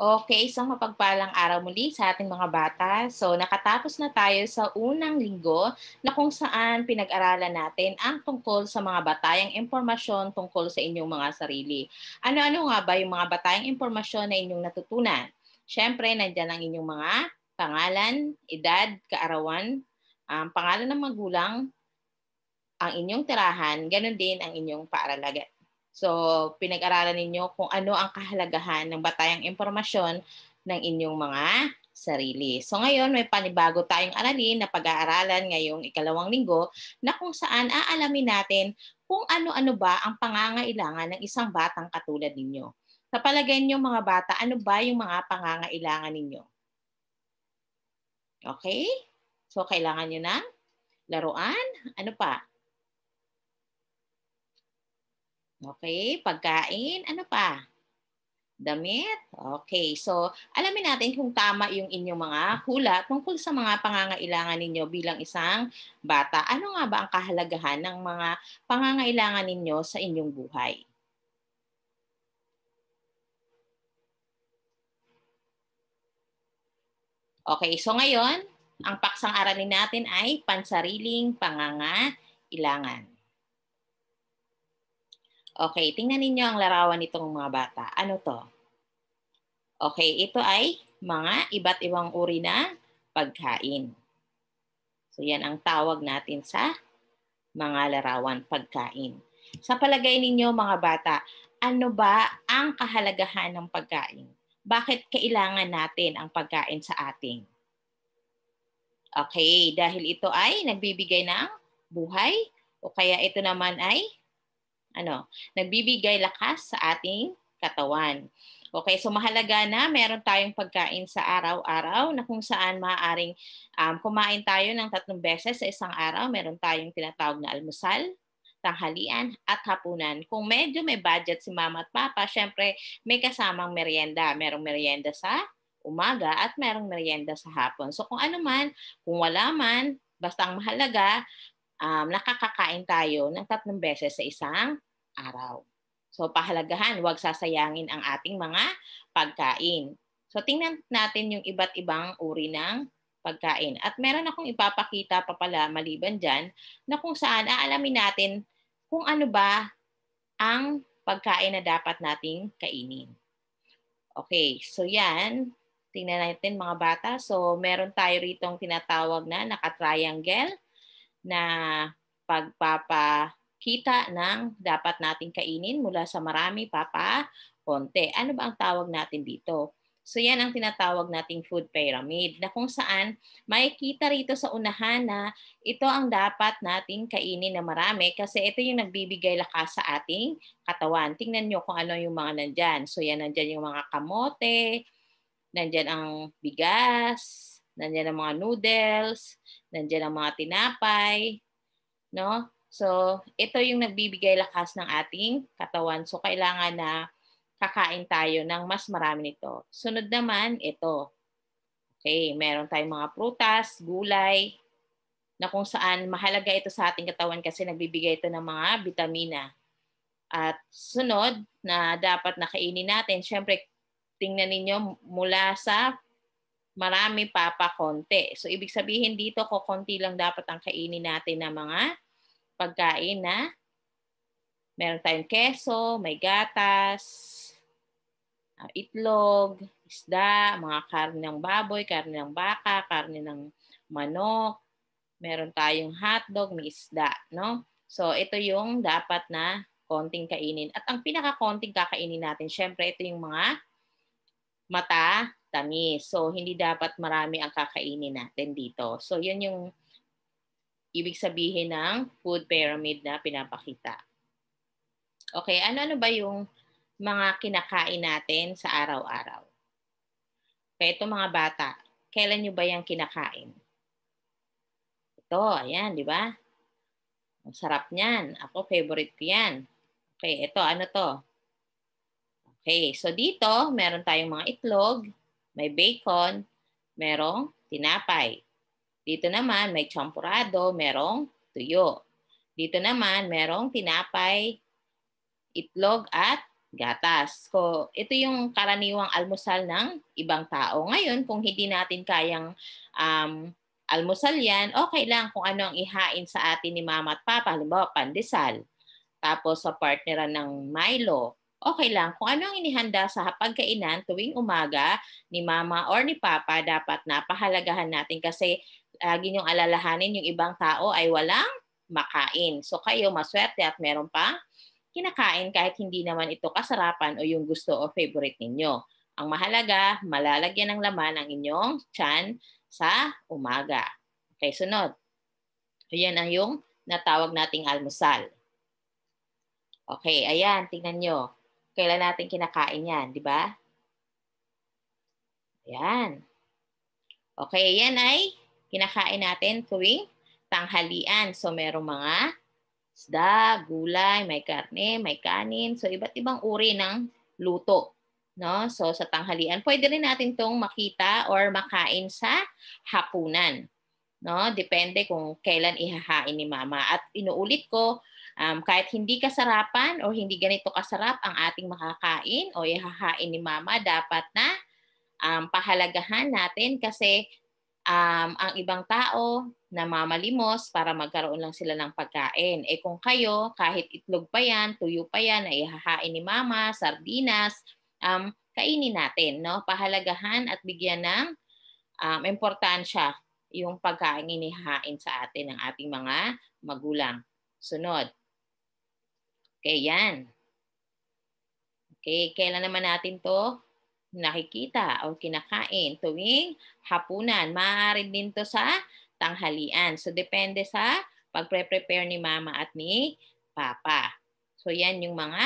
Okay, isang mapagpalang araw muli sa ating mga bata. So nakatapos na tayo sa unang linggo na kung saan pinag-aralan natin ang tungkol sa mga batayang impormasyon tungkol sa inyong mga sarili. Ano-ano nga ba yung mga batayang impormasyon na inyong natutunan? Siyempre, nandyan ang inyong mga pangalan, edad, kaarawan, um, pangalan ng magulang, ang inyong tirahan, ganun din ang inyong paaralaga, So, pinag-aralan ninyo kung ano ang kahalagahan ng batayang impormasyon ng inyong mga sarili. So ngayon, may panibago tayong aralin na pag-aaralan ngayong ikalawang linggo na kung saan aalamin natin kung ano-ano ba ang pangangailangan ng isang batang katulad ninyo. Sa palagay ninyo mga bata, ano ba yung mga pangangailangan ninyo? Okay? So kailangan niyo ng laruan, ano pa? Okay, pagkain, ano pa? Damit? Okay, so alamin natin kung tama yung inyong mga hula tungkol sa mga pangangailangan ninyo bilang isang bata. Ano nga ba ang kahalagahan ng mga pangangailangan ninyo sa inyong buhay? Okay, so ngayon, ang paksang aralin natin ay pansariling pangangailangan. Okay, tingnan ninyo ang larawan nitong mga bata. Ano to? Okay, ito ay mga iba't ibang uri na pagkain. So yan ang tawag natin sa mga larawan pagkain. Sa palagay ninyo mga bata, ano ba ang kahalagahan ng pagkain? Bakit kailangan natin ang pagkain sa ating? Okay, dahil ito ay nagbibigay ng buhay o kaya ito naman ay ano, nagbibigay lakas sa ating katawan. Okay, so mahalaga na meron tayong pagkain sa araw-araw na kung saan maaaring um, kumain tayo ng tatlong beses sa isang araw. Meron tayong tinatawag na almusal, tanghalian at hapunan. Kung medyo may budget si mama at papa, syempre may kasamang merienda. Merong merienda sa umaga at merong merienda sa hapon. So kung ano man, kung wala man, basta ang mahalaga, um, nakakakain tayo ng tatlong beses sa isang araw. So pahalagahan, huwag sasayangin ang ating mga pagkain. So tingnan natin yung iba't ibang uri ng pagkain. At meron akong ipapakita pa pala maliban dyan na kung saan aalamin natin kung ano ba ang pagkain na dapat nating kainin. Okay, so yan. Tingnan natin mga bata. So meron tayo rito tinatawag na nakatriangle na pagpapakita ng dapat nating kainin mula sa marami papa konti. Ano ba ang tawag natin dito? So yan ang tinatawag nating food pyramid na kung saan may kita rito sa unahan na ito ang dapat nating kainin na marami kasi ito yung nagbibigay lakas sa ating katawan. Tingnan nyo kung ano yung mga nandyan. So yan nandyan yung mga kamote, nandyan ang bigas, Nandiyan ang mga noodles, nandiyan ang mga tinapay, no? So, ito yung nagbibigay lakas ng ating katawan. So, kailangan na kakain tayo ng mas marami nito. Sunod naman, ito. Okay, meron tayong mga prutas, gulay, na kung saan mahalaga ito sa ating katawan kasi nagbibigay ito ng mga vitamina. At sunod na dapat nakainin natin, syempre tingnan ninyo mula sa marami pa pa konti. So ibig sabihin dito ko konti lang dapat ang kainin natin ng mga pagkain na meron tayong keso, may gatas, ah, itlog, isda, mga karne ng baboy, karne ng baka, karne ng manok, meron tayong hotdog, may isda, no? So ito yung dapat na konting kainin. At ang pinaka-konting kakainin natin, syempre ito yung mga mata, tamis. So, hindi dapat marami ang kakainin natin dito. So, yun yung ibig sabihin ng food pyramid na pinapakita. Okay, ano-ano ba yung mga kinakain natin sa araw-araw? Okay, ito mga bata, kailan nyo ba yung kinakain? Ito, ayan, di ba? Ang sarap niyan. Ako, favorite ko yan. Okay, ito, ano to? Okay, so dito, meron tayong mga itlog may bacon, merong tinapay. Dito naman may champurado, merong tuyo. Dito naman merong tinapay, itlog at gatas. So, ito yung karaniwang almusal ng ibang tao. Ngayon, kung hindi natin kayang um, almusal yan, okay lang kung ano ang ihain sa atin ni mama at papa. Halimbawa, pandesal. Tapos sa partneran ng Milo okay lang. Kung ano ang inihanda sa pagkainan tuwing umaga ni mama or ni papa, dapat napahalagahan natin kasi lagi niyong alalahanin yung ibang tao ay walang makain. So kayo maswerte at meron pa kinakain kahit hindi naman ito kasarapan o yung gusto o favorite ninyo. Ang mahalaga, malalagyan ng laman ang inyong tiyan sa umaga. Okay, sunod. Ayan ang yung natawag nating almusal. Okay, ayan, tingnan nyo. Kailan natin kinakain yan, di ba? Yan. Okay, yan ay kinakain natin tuwing tanghalian. So, merong mga isda, gulay, may karne, may kanin. So, iba't ibang uri ng luto. No? So, sa tanghalian, pwede rin natin tong makita or makain sa hapunan. No? Depende kung kailan ihahain ni mama. At inuulit ko, Um, kahit hindi kasarapan o hindi ganito kasarap ang ating makakain o ihahain ni mama, dapat na um, pahalagahan natin kasi um, ang ibang tao na mamalimos para magkaroon lang sila ng pagkain. Eh kung kayo, kahit itlog pa yan, tuyo pa yan, na ihahain ni mama, sardinas, um, kainin natin. No? Pahalagahan at bigyan ng um, importansya yung pagkain inihain sa atin ng ating mga magulang. Sunod, Okay, yan. Okay, kailan naman natin to nakikita o kinakain tuwing hapunan. Maaari din to sa tanghalian. So, depende sa pagpre-prepare ni mama at ni papa. So, yan yung mga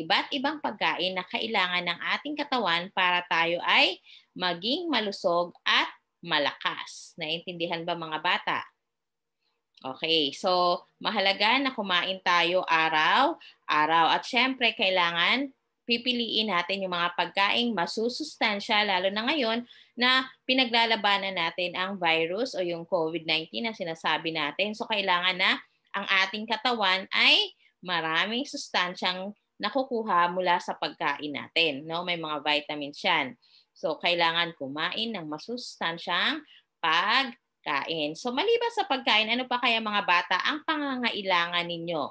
iba't ibang pagkain na kailangan ng ating katawan para tayo ay maging malusog at malakas. Naintindihan ba mga bata? Okay, so mahalaga na kumain tayo araw-araw. At syempre, kailangan pipiliin natin yung mga pagkaing masusustansya, lalo na ngayon na pinaglalabanan natin ang virus o yung COVID-19 na sinasabi natin. So kailangan na ang ating katawan ay maraming sustansyang nakukuha mula sa pagkain natin. No? May mga vitamins yan. So kailangan kumain ng masustansyang pag pagkain. So maliban sa pagkain, ano pa kaya mga bata ang pangangailangan ninyo?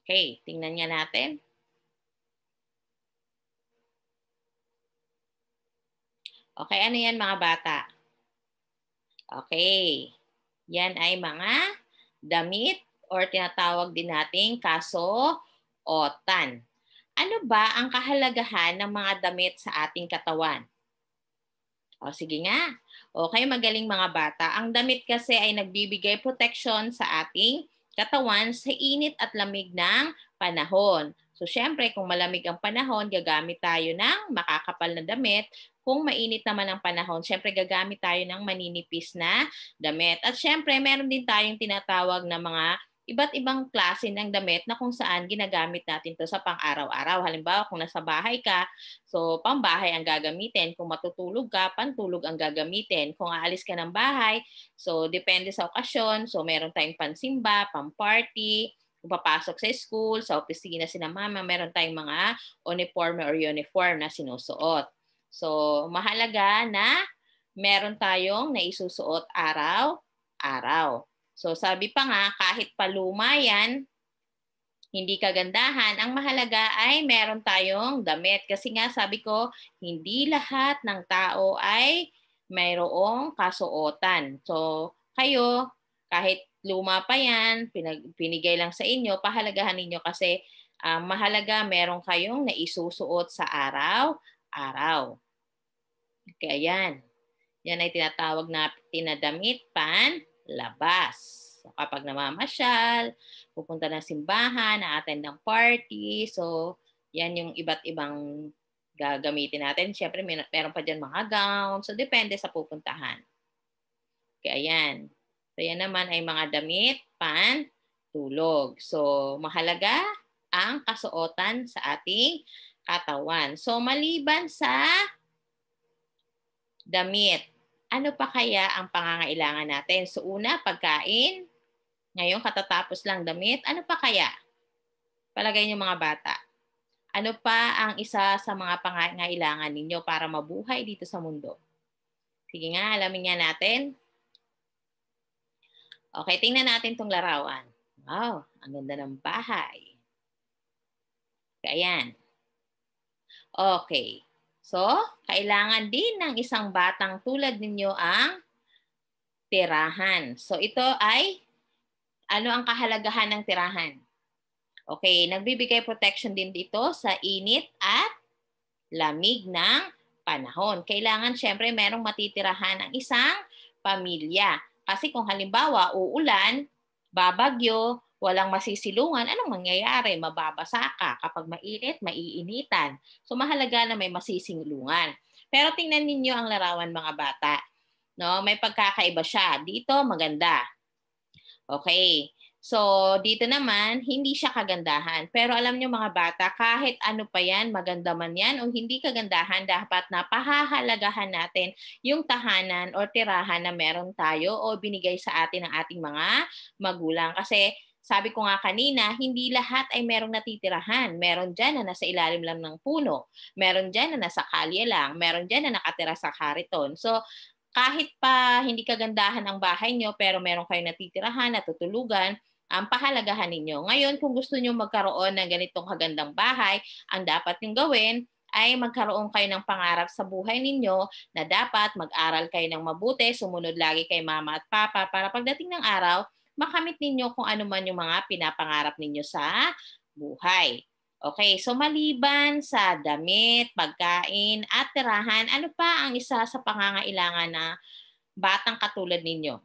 Okay, tingnan nga natin. Okay, ano yan mga bata? Okay. Yan ay mga damit or tinatawag din nating kaso otan. Ano ba ang kahalagahan ng mga damit sa ating katawan? O sige nga, Okay, magaling mga bata. Ang damit kasi ay nagbibigay protection sa ating katawan sa init at lamig ng panahon. So syempre, kung malamig ang panahon, gagamit tayo ng makakapal na damit. Kung mainit naman ang panahon, syempre gagamit tayo ng maninipis na damit. At syempre, meron din tayong tinatawag na mga iba't ibang klase ng damit na kung saan ginagamit natin to sa pang-araw-araw. Halimbawa, kung nasa bahay ka, so pambahay ang gagamitin. Kung matutulog ka, pantulog ang gagamitin. Kung aalis ka ng bahay, so depende sa okasyon. So meron tayong pansimba, pamparty, kung papasok sa school, sa opisina sina mama, meron tayong mga uniform or uniform na sinusuot. So mahalaga na meron tayong naisusuot araw-araw. So sabi pa nga, kahit paluma yan, hindi kagandahan, ang mahalaga ay meron tayong damit. Kasi nga sabi ko, hindi lahat ng tao ay mayroong kasuotan. So kayo, kahit luma pa yan, pinag, pinigay lang sa inyo, pahalagahan ninyo kasi uh, mahalaga meron kayong naisusuot sa araw-araw. Kaya yan. Yan ay tinatawag na tinadamit pan labas. So, kapag namamasyal, pupunta ng simbahan, na-attend ng party. So, yan yung iba't ibang gagamitin natin. Siyempre, may, meron pa dyan mga gown. So, depende sa pupuntahan. Okay, ayan. So, yan naman ay mga damit, pan, tulog. So, mahalaga ang kasuotan sa ating katawan. So, maliban sa damit, ano pa kaya ang pangangailangan natin? So una, pagkain. Ngayon, katatapos lang damit. Ano pa kaya? Palagay niyo mga bata. Ano pa ang isa sa mga pangangailangan ninyo para mabuhay dito sa mundo? Sige nga, alamin nga natin. Okay, tingnan natin tong larawan. Wow, ang ganda ng bahay. Ayan. Okay. So, kailangan din ng isang batang tulad ninyo ang tirahan. So, ito ay ano ang kahalagahan ng tirahan? Okay, nagbibigay protection din dito sa init at lamig ng panahon. Kailangan syempre merong matitirahan ang isang pamilya. Kasi kung halimbawa uulan, babagyo, walang masisilungan, anong mangyayari? Mababasa ka. Kapag mainit, maiinitan. So mahalaga na may masisilungan. Pero tingnan ninyo ang larawan mga bata. No, may pagkakaiba siya. Dito maganda. Okay. So, dito naman, hindi siya kagandahan. Pero alam niyo mga bata, kahit ano pa yan, maganda man yan o hindi kagandahan, dapat napahahalagahan natin yung tahanan o tirahan na meron tayo o binigay sa atin ng ating mga magulang. Kasi sabi ko nga kanina, hindi lahat ay merong natitirahan. Meron dyan na nasa ilalim lang ng puno. Meron dyan na nasa kalye lang. Meron dyan na nakatira sa kariton. So, kahit pa hindi kagandahan ang bahay nyo, pero meron kayong natitirahan, natutulugan, ang pahalagahan ninyo. Ngayon, kung gusto nyo magkaroon ng ganitong kagandang bahay, ang dapat nyong gawin ay magkaroon kayo ng pangarap sa buhay ninyo na dapat mag-aral kayo ng mabuti, sumunod lagi kay mama at papa para pagdating ng araw, makamit ninyo kung ano man yung mga pinapangarap ninyo sa buhay. Okay, so maliban sa damit, pagkain, at tirahan, ano pa ang isa sa pangangailangan na batang katulad ninyo?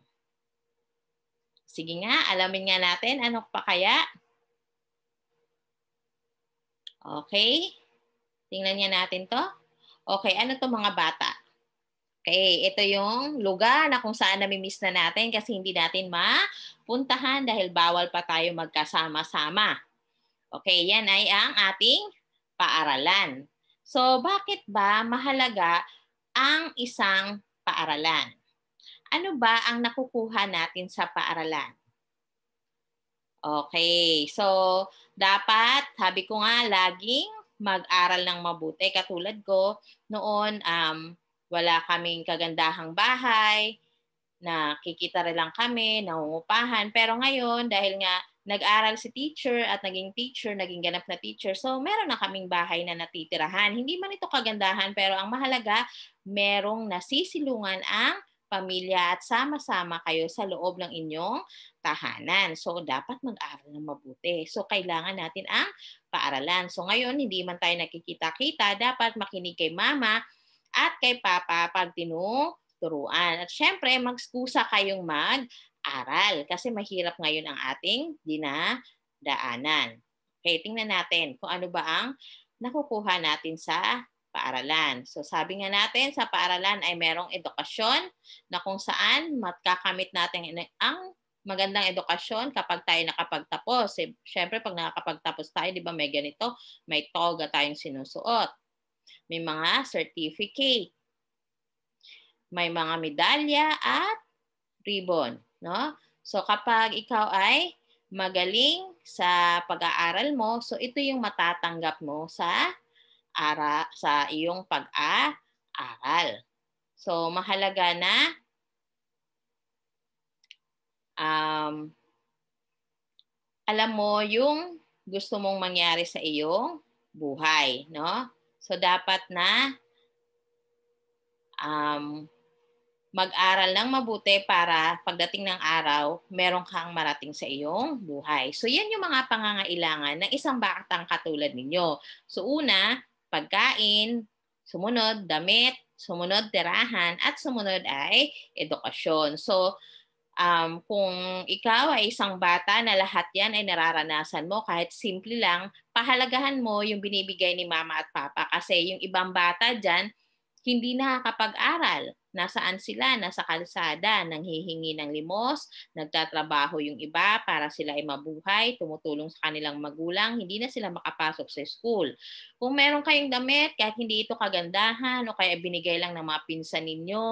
Sige nga, alamin nga natin ano pa kaya. Okay, tingnan nga natin to. Okay, ano to mga bata? Okay, ito yung lugar na kung saan nami-miss na natin kasi hindi natin mapuntahan dahil bawal pa tayo magkasama-sama. Okay, yan ay ang ating paaralan. So, bakit ba mahalaga ang isang paaralan? Ano ba ang nakukuha natin sa paaralan? Okay, so dapat, sabi ko nga, laging mag-aral ng mabuti. Katulad ko, noon, um, wala kaming kagandahang bahay, nakikita rin lang kami, nangungupahan. Pero ngayon, dahil nga nag-aral si teacher at naging teacher, naging ganap na teacher, so meron na kaming bahay na natitirahan. Hindi man ito kagandahan, pero ang mahalaga, merong nasisilungan ang pamilya at sama-sama kayo sa loob ng inyong tahanan. So, dapat mag-aral ng mabuti. So, kailangan natin ang paaralan. So, ngayon, hindi man tayo nakikita-kita, dapat makinig kay mama at kay Papa pag tinuturuan. At syempre, magskusa kayong mag-aral kasi mahirap ngayon ang ating dinadaanan. Okay, tingnan natin kung ano ba ang nakukuha natin sa paaralan. So sabi nga natin, sa paaralan ay merong edukasyon na kung saan magkakamit natin ang magandang edukasyon kapag tayo nakapagtapos. Eh, Siyempre, pag nakakapagtapos tayo, di ba may ganito, may toga tayong sinusuot. May mga certificate. May mga medalya at ribbon. No? So kapag ikaw ay magaling sa pag-aaral mo, so ito yung matatanggap mo sa ara sa iyong pag-aaral. So mahalaga na um, alam mo yung gusto mong mangyari sa iyong buhay, no? So, dapat na um, mag-aral ng mabuti para pagdating ng araw, meron kang marating sa iyong buhay. So, yan yung mga pangangailangan ng isang batang katulad ninyo. So, una, pagkain, sumunod, damit, sumunod, tirahan, at sumunod ay edukasyon. So, Um, kung ikaw ay isang bata na lahat yan ay nararanasan mo, kahit simple lang, pahalagahan mo yung binibigay ni mama at papa. Kasi yung ibang bata dyan, hindi nakakapag-aral. Nasaan sila? Nasa kalsada, nanghihingi ng limos, nagtatrabaho yung iba para sila ay mabuhay, tumutulong sa kanilang magulang, hindi na sila makapasok sa school. Kung meron kayong damit, kahit hindi ito kagandahan o kaya binigay lang ng mga pinsan ninyo,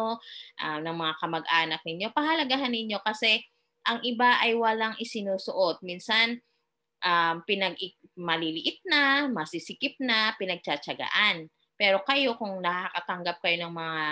uh, ng mga kamag-anak ninyo, pahalagahan ninyo kasi ang iba ay walang isinusuot. Minsan, um, pinag maliliit na, masisikip na, pinagtsatsagaan pero kayo, kung nakakatanggap kayo ng mga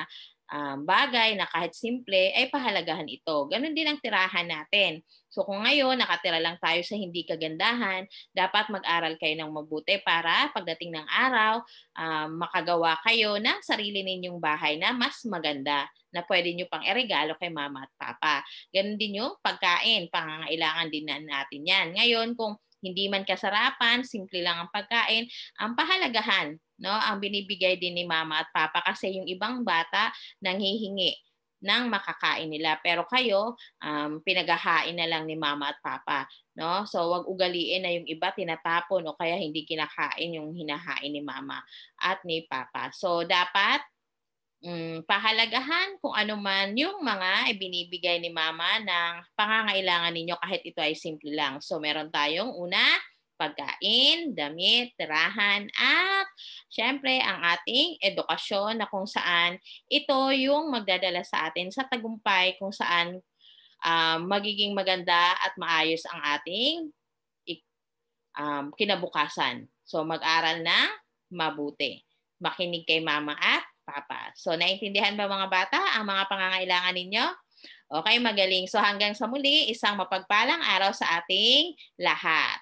um, bagay na kahit simple, ay pahalagahan ito. Ganon din ang tirahan natin. So kung ngayon nakatira lang tayo sa hindi kagandahan, dapat mag-aral kayo ng mabuti para pagdating ng araw, um, makagawa kayo ng sarili ninyong bahay na mas maganda na pwede nyo pang eregalo kay mama at papa. Ganon din yung pagkain, pangangailangan din natin yan. Ngayon, kung hindi man kasarapan, simple lang ang pagkain, ang pahalagahan, no? Ang binibigay din ni mama at papa kasi yung ibang bata nanghihingi ng makakain nila. Pero kayo, um, pinaghahain na lang ni mama at papa. No? So, wag ugaliin na yung iba tinatapon o kaya hindi kinakain yung hinahain ni mama at ni papa. So, dapat mm, pahalagahan kung ano man yung mga ibinibigay ni mama ng pangangailangan ninyo kahit ito ay simple lang. So meron tayong una, pagkain, damit, tirahan, at syempre ang ating edukasyon na kung saan ito yung magdadala sa atin sa tagumpay kung saan um, magiging maganda at maayos ang ating um, kinabukasan. So mag-aral na mabuti. Makinig kay mama at Papa. So, naintindihan ba mga bata ang mga pangangailangan ninyo? Okay, magaling. So hanggang sa muli, isang mapagpalang araw sa ating lahat.